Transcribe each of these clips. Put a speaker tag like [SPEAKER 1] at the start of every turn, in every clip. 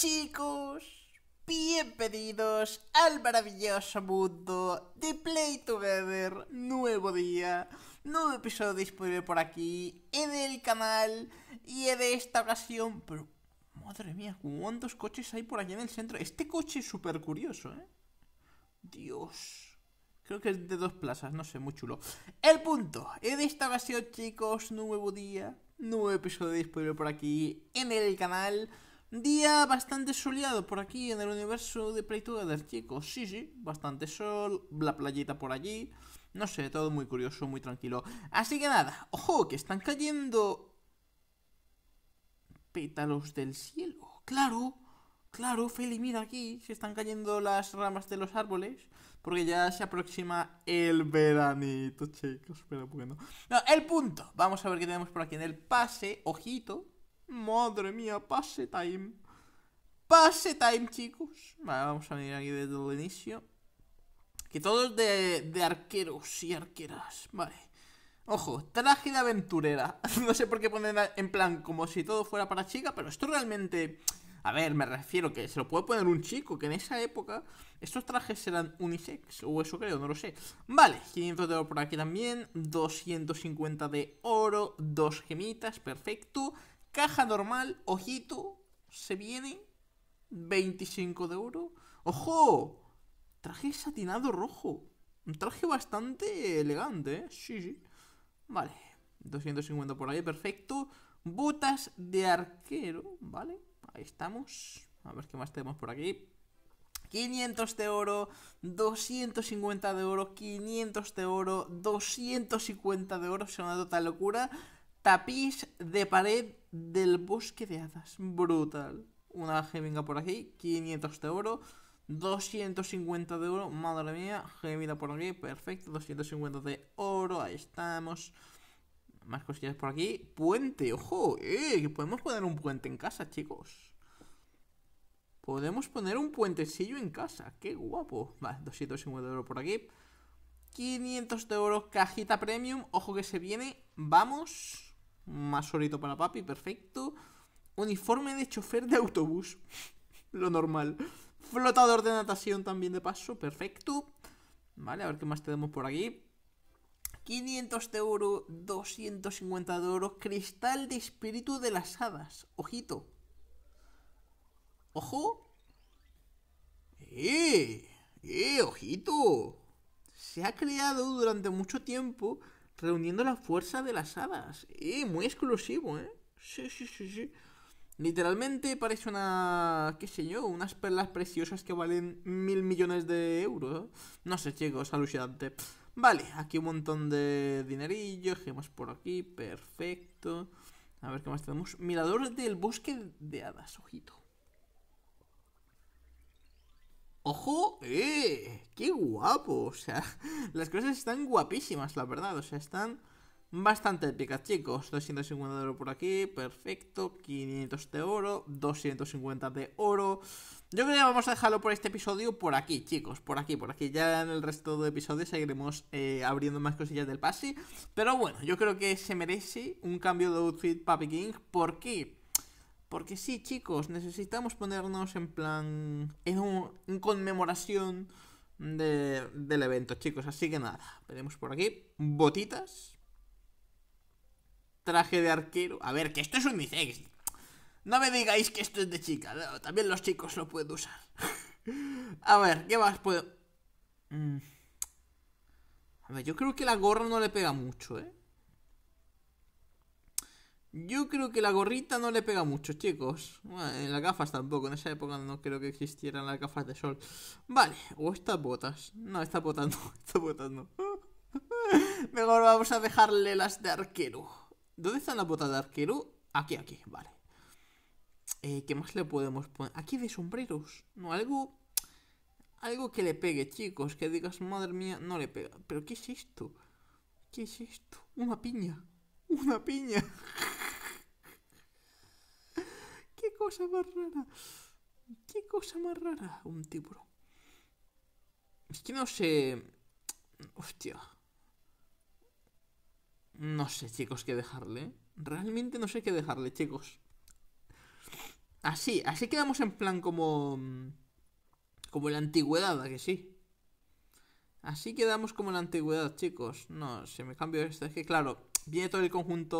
[SPEAKER 1] chicos, bienvenidos al maravilloso mundo de Play Together, nuevo día, nuevo episodio disponible por aquí, en el canal y en esta ocasión, pero madre mía, cuántos coches hay por allá en el centro, este coche es súper curioso, ¿eh? Dios. Creo que es de dos plazas, no sé, muy chulo. El punto. En esta ocasión, chicos, nuevo día, nuevo episodio disponible por aquí en el canal. Día bastante soleado por aquí en el universo de pleitura del Chico Sí, sí, bastante sol, la playita por allí. No sé, todo muy curioso, muy tranquilo. Así que nada, ojo, que están cayendo pétalos del cielo. Claro, claro, Feli, mira aquí, se están cayendo las ramas de los árboles. Porque ya se aproxima el veranito, chicos. Pero bueno. No, el punto. Vamos a ver qué tenemos por aquí en el pase. Ojito. Madre mía, pase time. Pase time, chicos. Vale, vamos a venir aquí desde el inicio. Que todos de, de arqueros y arqueras. Vale. Ojo, traje de aventurera. no sé por qué ponen en plan como si todo fuera para chica, pero esto realmente... A ver, me refiero que se lo puede poner un chico, que en esa época estos trajes eran unisex, o eso creo, no lo sé. Vale, 500 de oro por aquí también, 250 de oro, dos gemitas, perfecto. Caja normal, ojito, se viene 25 de oro. ¡Ojo! Traje satinado rojo. Un traje bastante elegante, ¿eh? Sí, sí. Vale. 250 por ahí, perfecto. Botas de arquero, ¿vale? Ahí estamos. A ver qué más tenemos por aquí. 500 de oro, 250 de oro, 500 de oro, 250 de oro, es una total locura. Tapiz de pared del bosque de hadas. Brutal. Una geminga por aquí, 500 de oro, 250 de oro, madre mía, gemida por aquí, perfecto, 250 de oro, ahí estamos. Más cosillas por aquí. Puente, ojo, eh, que podemos poner un puente en casa, chicos. Podemos poner un puentecillo en casa, qué guapo. Vale, 250 de oro por aquí. 500 de oro, cajita premium, ojo que se viene, vamos. Más solito para papi, perfecto. Uniforme de chofer de autobús. Lo normal. Flotador de natación también de paso, perfecto. Vale, a ver qué más tenemos por aquí. 500 de oro, 250 de oro, cristal de espíritu de las hadas. Ojito. Ojo. ¡Eh! ¡Eh! ¡Ojito! Se ha creado durante mucho tiempo reuniendo la fuerza de las hadas. y eh, muy exclusivo, ¿eh? Sí, sí, sí, sí. Literalmente parece una, qué sé yo, unas perlas preciosas que valen mil millones de euros. No sé, chicos, alucinante. Vale, aquí un montón de dinerillo, gemas por aquí, perfecto. A ver qué más tenemos. Mirador del bosque de hadas, ojito. ¡Ojo! ¡Eh! ¡Qué guapo! O sea, las cosas están guapísimas, la verdad. O sea, están bastante épicas, chicos. 250 de oro por aquí, perfecto. 500 de oro, 250 de oro. Yo creo que vamos a dejarlo por este episodio por aquí, chicos. Por aquí, por aquí. Ya en el resto de episodios seguiremos eh, abriendo más cosillas del pase. Pero bueno, yo creo que se merece un cambio de outfit Papi King. ¿Por qué? Porque sí, chicos, necesitamos ponernos en plan... En un, conmemoración del evento, chicos. Así que nada, veremos por aquí. Botitas. Traje de arquero. A ver, que esto es unisex. No me digáis que esto es de chica. también los chicos lo pueden usar. A ver, ¿qué más puedo...? Mm. A ver, yo creo que la gorra no le pega mucho, ¿eh? Yo creo que la gorrita no le pega mucho, chicos. Bueno, en las gafas tampoco. En esa época no creo que existieran las gafas de sol. Vale, o estas botas. No, estas botas no. Estas botas no. Mejor vamos a dejarle las de arquero. ¿Dónde están las botas de arquero? Aquí, aquí, vale. Eh, ¿Qué más le podemos poner? Aquí de sombreros. No, algo. Algo que le pegue, chicos. Que digas, madre mía, no le pega. ¿Pero qué es esto? ¿Qué es esto? Una piña. Una piña. cosa más rara. Qué cosa más rara. Un tiburón. Es que no sé. Hostia. No sé, chicos, qué dejarle. Realmente no sé qué dejarle, chicos. Así, así quedamos en plan como. Mm, como la antigüedad, ¿a que sí. Así quedamos como la antigüedad, chicos. No, se me cambio esto, es que claro, viene todo el conjunto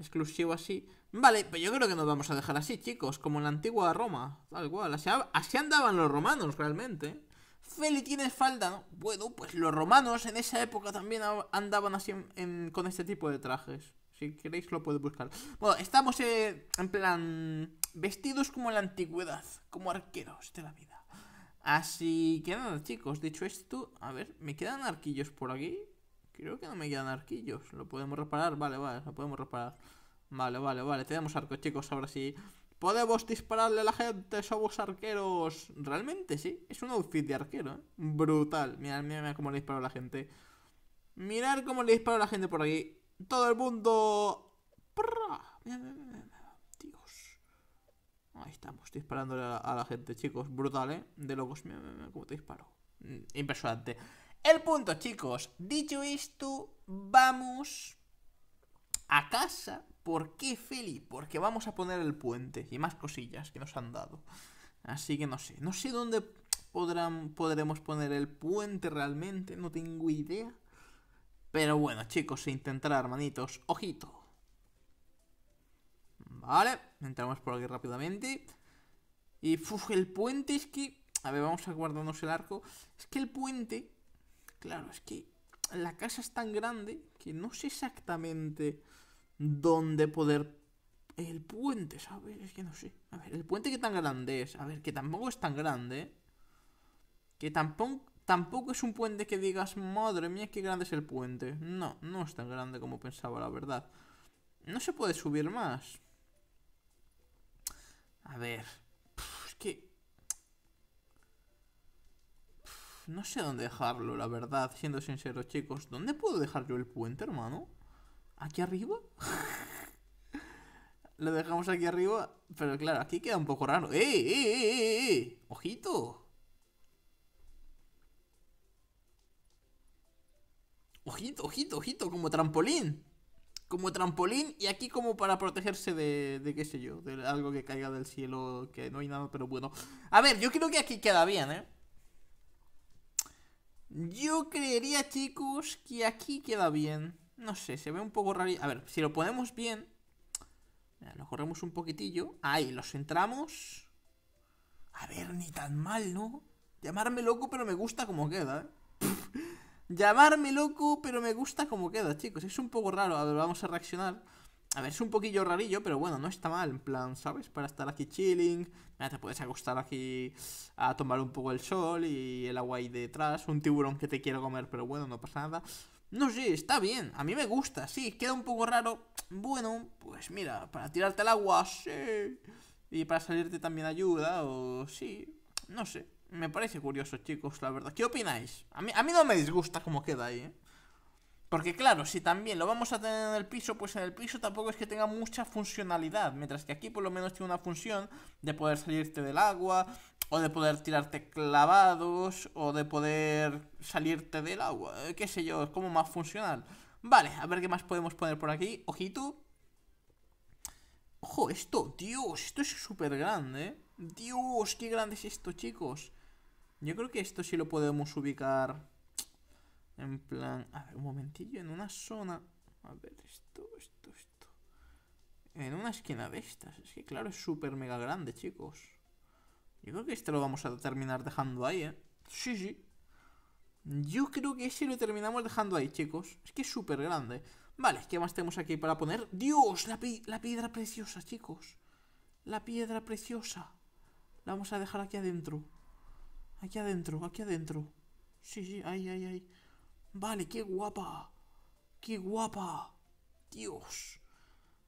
[SPEAKER 1] exclusivo así. Vale, pero yo creo que nos vamos a dejar así, chicos, como en la antigua Roma, tal cual. Así, andaban los romanos realmente. Feli tiene falda, ¿no? Bueno, pues los romanos en esa época también andaban así con este tipo de trajes. Si queréis lo podéis buscar. Bueno, estamos eh, en plan vestidos como en la antigüedad, como arqueros de la vida. Así que nada, chicos, dicho esto, a ver, me quedan arquillos por aquí. Creo que no me quedan arquillos. ¿Lo podemos reparar? Vale, vale, lo podemos reparar. Vale, vale, vale. Tenemos arco, chicos. Ahora sí. Podemos dispararle a la gente. Somos arqueros. Realmente sí. Es un outfit de arquero. ¿eh? Brutal. Mirad, mirad cómo le disparo a la gente. Mirad cómo le disparo a la gente por aquí. Todo el mundo. Dios. Ahí estamos, disparándole a la, gente, chicos. Brutal, ¿eh? De locos. mirad, cómo te disparo. Mm, impresionante. El punto, chicos, dicho esto, vamos a casa. ¿Por qué, Feli? Porque vamos a poner el puente y más cosillas que nos han dado. Así que no sé, no sé dónde podrán, podremos poner el puente realmente, no tengo idea. Pero bueno, chicos, se intentará, hermanitos. Ojito. Vale, entramos por aquí rápidamente. Y el puente es que... A ver, vamos a guardarnos el arco. Es que el puente Claro, es que la casa es tan grande que no sé exactamente dónde poder... El puente, ¿sabes? Es que no sé. A ver, el puente que tan grande es. A ver, que tampoco es tan grande, ¿eh? Que tampoco, tampoco es un puente que digas, madre mía, qué grande es el puente. No, no es tan grande como pensaba, la verdad. No se puede subir más. A ver, no sé dónde dejarlo, la verdad, siendo sinceros, chicos. ¿Dónde puedo dejar yo el puente, hermano? ¿Aquí arriba? Lo dejamos aquí arriba, pero claro, aquí queda un poco raro. ¡Eh, ¡Eh, eh, eh, eh! eh! ojito Ojito, ojito, ojito, como trampolín. Como trampolín y aquí como para protegerse de, de qué sé yo, de algo que caiga del cielo, que no hay nada, pero bueno. A ver, yo creo que aquí queda bien, ¿eh? Yo creería, chicos, que aquí queda bien. No sé, se ve un poco raro. A ver, si lo ponemos bien... lo corremos un poquitillo. Ahí, los centramos. A ver, ni tan mal, ¿no? Llamarme loco, pero me gusta como queda, ¿eh? Llamarme loco, pero me gusta como queda, chicos. Es un poco raro. A ver, vamos a reaccionar. A ver, es un poquillo rarillo, pero bueno, no está mal, en plan, ¿sabes? Para estar aquí chilling, mira, te puedes acostar aquí a tomar un poco el sol y el agua ahí detrás, un tiburón que te quiere comer, pero bueno, no pasa nada. No sé, está bien, a mí me gusta, sí, queda un poco raro. Bueno, pues mira, para tirarte al agua, sí. Y para salirte también ayuda, o sí, no sé. Me parece curioso, chicos, la verdad. ¿Qué opináis? A mí, a mí no me disgusta cómo queda ahí, ¿eh? Porque claro, si también lo vamos a tener en el piso, pues en el piso tampoco es que tenga mucha funcionalidad. Mientras que aquí por lo menos tiene una función de poder salirte del agua, o de poder tirarte clavados, o de poder salirte del agua. Eh, qué sé yo, es como más funcional. Vale, a ver qué más podemos poner por aquí. Ojito. Ojo, esto, Dios, esto es súper grande. Eh. Dios, qué grande es esto, chicos. Yo creo que esto sí lo podemos ubicar en plan, a ver, un momentillo, en una zona. A ver, esto, esto, esto. En una esquina de estas. Es que, claro, es súper mega grande, chicos. Yo creo que este lo vamos a terminar dejando ahí, ¿eh? Sí, sí. Yo creo que ese lo terminamos dejando ahí, chicos. Es que es súper grande. Vale, ¿qué más tenemos aquí para poner? ¡Dios! La, la piedra preciosa, chicos. La piedra preciosa. La vamos a dejar aquí adentro. Aquí adentro, aquí adentro. Sí, sí, ahí, ahí, ahí. Vale, qué guapa. Qué guapa. Dios.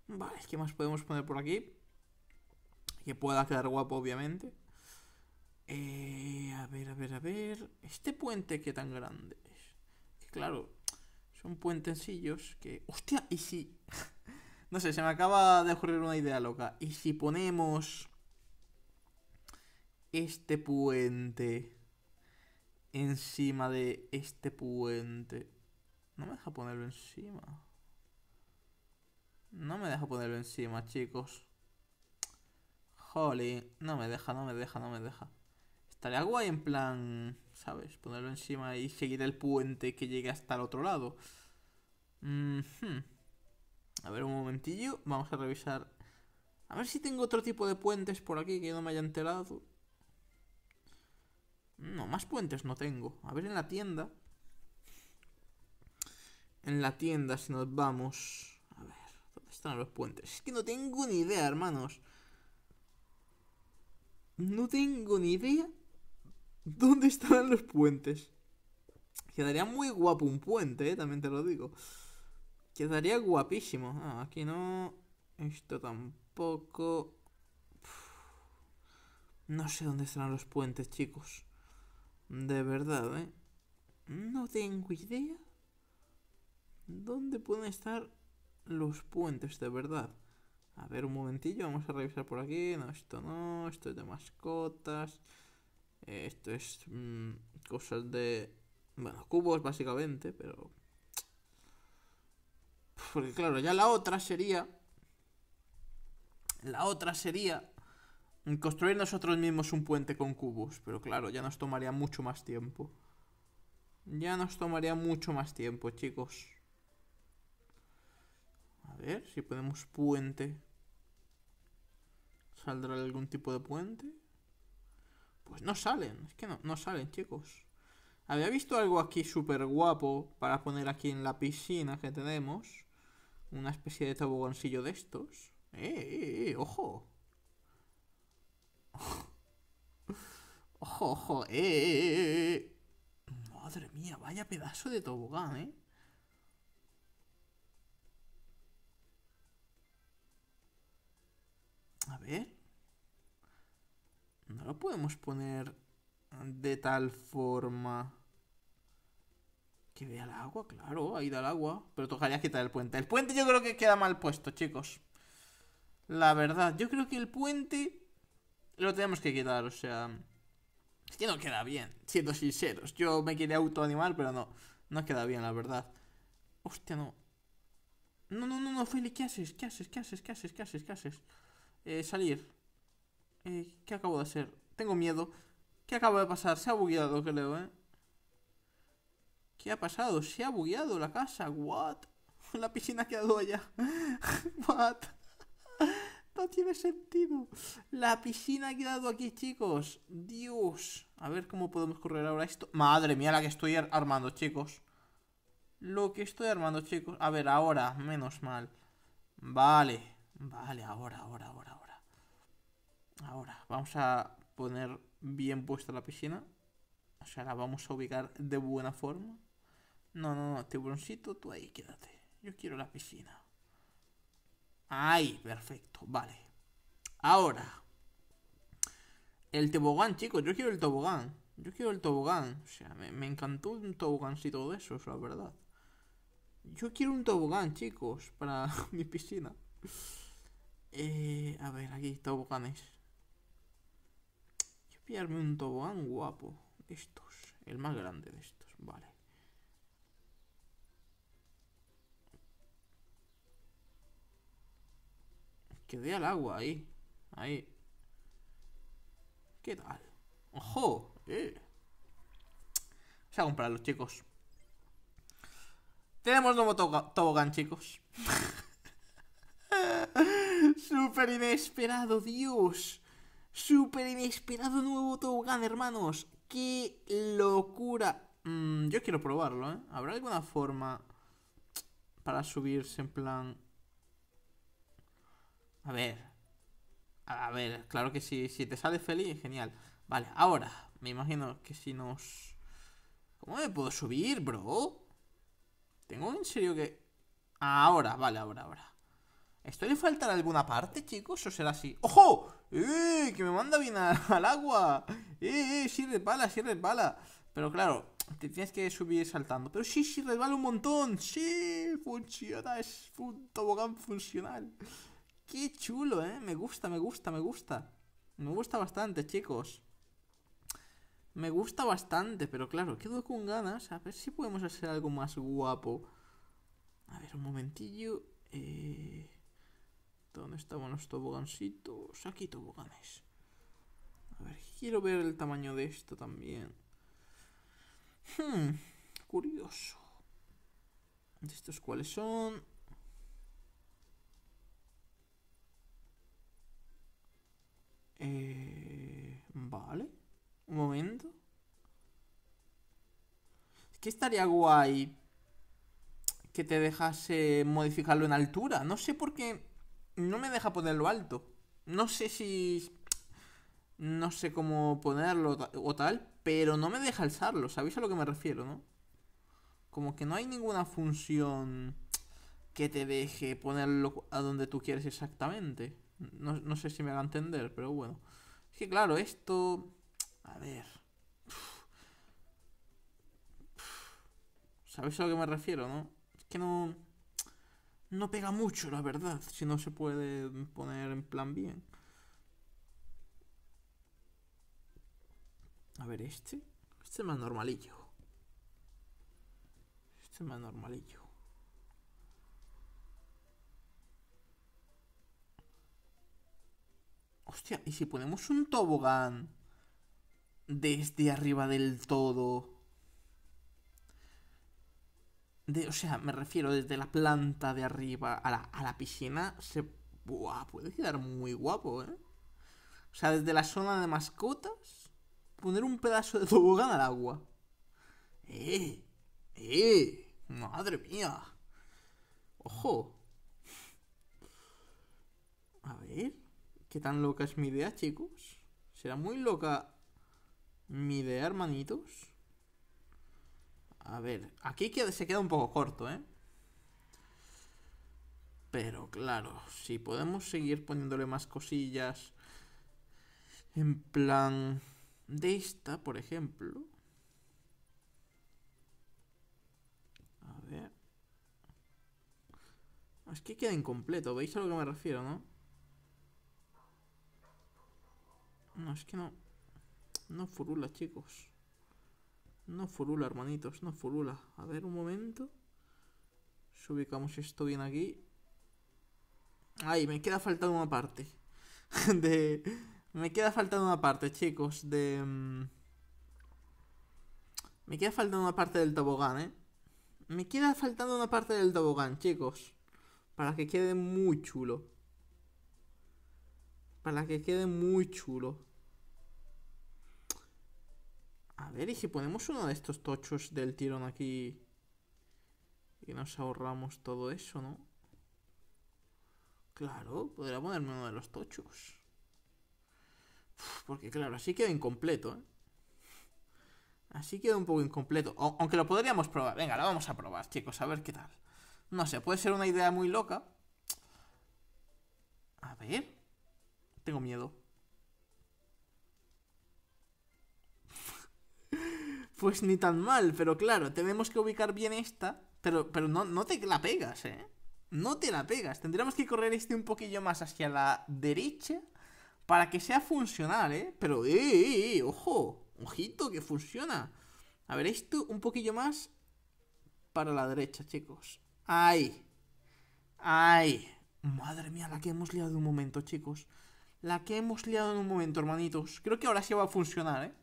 [SPEAKER 1] Vale, ¿qué más podemos poner por aquí? Que pueda quedar guapo, obviamente. Eh, a ver, a ver, a ver. Este puente qué tan grande es. Que claro, son puentecillos que... Hostia, y si... no sé, se me acaba de ocurrir una idea loca. ¿Y si ponemos este puente encima de este puente. No me deja ponerlo encima. No me deja ponerlo encima, chicos. Jolín no me deja, no me deja, no me deja. Estaría guay en plan, ¿sabes? Ponerlo encima y seguir el puente que llegue hasta el otro lado. A ver, un momentillo. Vamos a revisar. A ver si tengo otro tipo de puentes por aquí que no me haya enterado. No, más puentes no tengo. A ver en la tienda. En la tienda, si nos vamos... A ver, ¿dónde están los puentes? Es que no tengo ni idea, hermanos. No tengo ni idea dónde están los puentes. Quedaría muy guapo un puente, ¿eh? también te lo digo. Quedaría guapísimo. aquí no. Esto tampoco. No sé dónde estarán los puentes, chicos. De verdad, ¿eh? No tengo idea. ¿Dónde pueden estar los puentes de verdad? A ver, un momentillo, vamos a revisar por aquí. No, esto no, esto es de mascotas. Esto es mm, cosas de... Bueno, cubos básicamente, pero... Porque claro, ya la otra sería... La otra sería Mm, construir nosotros mismos un puente con cubos, pero claro, ya nos tomaría mucho más tiempo. Ya nos tomaría mucho más tiempo, chicos. A ver si podemos puente. ¿Saldrá algún tipo de puente? Pues no salen, es que no, no salen, chicos. Había visto algo aquí súper guapo para poner aquí en la piscina que tenemos. Una especie de tobogoncillo de estos. ¡Eh, eh, eh! ¡Ojo! Ojo, eh, Madre mía, vaya pedazo de tobogán, eh. A ver. No lo podemos poner de tal forma. Que vea el agua, claro, ahí da el agua. Pero tocaría quitar el puente. El puente yo creo que queda mal puesto, chicos. La verdad, yo creo que el puente lo tenemos que quedar, o sea... Es que no queda bien, siendo sinceros. Yo me quería autoanimar, pero no. No queda bien, la verdad. Hostia, no. No, no, no, no, Feli, ¿qué haces? ¿Qué haces? ¿Qué haces? ¿Qué haces? ¿Qué haces? ¿Qué haces? Eh, salir. Eh, ¿qué acabo de hacer? Tengo miedo. ¿Qué acaba de pasar? Se ha bugueado, creo, ¿eh? ¿Qué ha pasado? Se ha bugueado la casa. What? La piscina ha quedado allá. What? tiene sentido. La piscina ha quedado aquí, chicos. Dios. A ver cómo podemos correr ahora esto. Madre mía, la que estoy armando, chicos. Lo que estoy armando, chicos. A ver, ahora. Menos mal. Vale. Vale, ahora, ahora, ahora, ahora. Ahora. Vamos a poner bien puesta la piscina. O sea, la vamos a ubicar de buena forma. No, no, no. Tiburoncito, tú ahí quédate. Yo quiero la piscina. Ahí, perfecto, vale. Ahora. El tobogán, chicos, yo quiero el tobogán. Yo quiero el tobogán. O sea, me, encantó un todo de esos, la verdad. Yo quiero un tobogán, chicos, para mi piscina. Eh, a ver, aquí toboganes. Quiero pillarme un tobogán guapo estos. El más grande de estos, vale. Que al agua ahí. Ahí. ¿Qué tal? ¡Ojo! Eh. Vamos a comprarlo, los chicos. Tenemos nuevo tobogán, chicos. Súper inesperado, Dios. Súper inesperado nuevo tobogán, hermanos. ¡Qué locura! Mm, yo quiero probarlo, ¿eh? ¿Habrá alguna forma para subirse en plan a ver. A ver, claro que Si te sale feliz, genial. Vale, ahora. Me imagino que si nos... ¿Cómo me puedo subir, bro? Tengo en serio que... Ah, ahora, vale, ahora, ahora. ¿Esto le faltará alguna parte, chicos? ¿O será así? ¡Ojo! ¡Eh! Que me manda bien al, agua. ¡Eh, eh! Sí resbala, sí resbala. Pero claro, te tienes que subir saltando. Pero sí, sí resbala un montón. Sí, funciona. Es un tobogán funcional. Qué chulo, ¿eh? Me gusta, me gusta, me gusta. Me gusta bastante, chicos. Me gusta bastante, pero claro, quedo con ganas. A ver si podemos hacer algo más guapo. A ver, un momentillo. Eh, ¿Dónde estaban los tobogancitos? Aquí toboganes. A ver, quiero ver el tamaño de esto también. Hmm, curioso. estos cuáles son? Un momento. Es que estaría guay que te dejase modificarlo en altura. No sé por qué no me deja ponerlo alto. No sé si... No sé cómo ponerlo o tal, pero no me deja alzarlo. ¿Sabéis a lo que me refiero, no? Como que no hay ninguna función que te deje ponerlo a donde tú quieres exactamente. No, no sé si me haga entender, pero bueno. Es que claro, esto a ver. ¿Sabes a lo que me refiero, no? Es que no. No pega mucho, la verdad, si no se puede poner en plan bien. A ver, este. Este es más normalillo. Este es más normalillo. Hostia, ¿y si ponemos un tobogán? desde arriba del todo. De, o sea, me refiero desde la planta de arriba a la, piscina. Se, puede quedar muy guapo, ¿eh? O sea, desde la zona de mascotas, poner un pedazo de tobogán al agua. ¡Eh! ¡Eh! ¡Madre mía! ¡Ojo! A ver, ¿qué tan loca es mi idea, chicos? Será muy loca mi idea, hermanitos. A ver, aquí se queda un poco corto, ¿eh? Pero claro, si podemos seguir poniéndole más cosillas. En plan. De esta, por ejemplo. A ver. Es que queda incompleto, ¿veis a lo que me refiero, no? No, es que no. No furula, chicos. No furula, hermanitos, no furula. A ver, un momento. Si ubicamos esto bien aquí. Ay, me queda faltando una parte. de... Me queda faltando una parte, chicos, de... Mm, me queda faltando una parte del tobogán, ¿eh? Me queda faltando una parte del tobogán, chicos. Para que quede muy chulo. Para que quede muy chulo. A ver, ¿y si ponemos uno de estos tochos del tirón aquí? Y nos ahorramos todo eso, ¿no? Claro, podría ponerme uno de los tochos. porque claro, así queda incompleto, ¿eh? Así queda un poco incompleto. aunque lo podríamos probar. Venga, lo vamos a probar, chicos, a ver qué tal. No sé, puede ser una idea muy loca. A ver. Tengo miedo. Pues ni tan mal, pero claro, tenemos que ubicar bien esta. Pero, pero no, no te la pegas, ¿eh? No te la pegas. Tendríamos que correr este un poquillo más hacia la derecha para que sea funcional, ¿eh? Pero, ¡eh, eh, eh! ojo ¡Ojito, que funciona! A ver, esto un poquillo más para la derecha, chicos. ¡Ay! ¡Ay! Madre mía, la que hemos liado en un momento, chicos. La que hemos liado en un momento, hermanitos. Creo que ahora sí va a funcionar, ¿eh?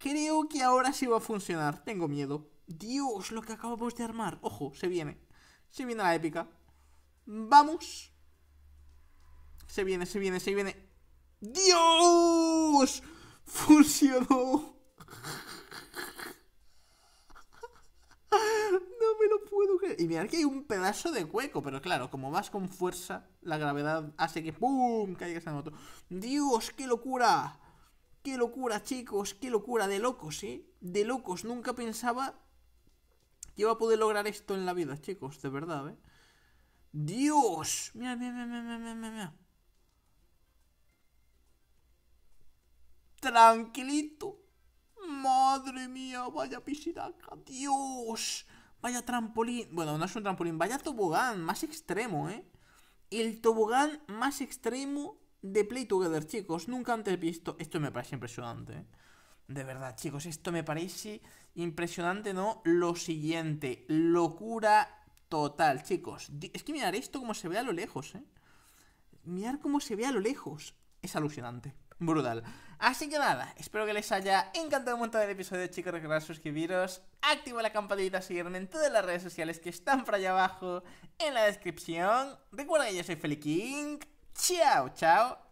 [SPEAKER 1] Creo que ahora sí va a funcionar. Tengo miedo. Dios, lo que acabamos de armar. Ojo, se viene. Se viene la épica. Vamos. Se viene, se viene, se viene. ¡Dios! Funcionó. No me lo puedo creer. Y mirad que hay un pedazo de hueco, pero claro, como vas con fuerza, la gravedad hace que ¡pum! caigas en moto. ¡Dios, qué locura! Qué locura, chicos, qué locura de locos, ¿eh? De locos, nunca pensaba que iba a poder lograr esto en la vida, chicos, de verdad, ¿eh? Dios, mira, mira, mira, mira, mira. Tranquilito. Madre mía, vaya piscinaca. Dios. Vaya trampolín. Bueno, no es un trampolín. Vaya tobogán más extremo, ¿eh? El tobogán más extremo de Play Together, chicos. Nunca antes visto. Esto me parece impresionante. ¿eh? De verdad, chicos, esto me parece impresionante, ¿no? Lo siguiente, locura total, chicos. Es que mirar esto como se ve a lo lejos, ¿eh? Mirar cómo se ve a lo lejos. Es alucinante. Brutal. Así que nada, espero que les haya encantado un montón el episodio, chicos. Recordad suscribiros, activa la campanita, seguirme en todas las redes sociales que están por allá abajo en la descripción. Recuerda que yo soy Feliking. Ciao ciao。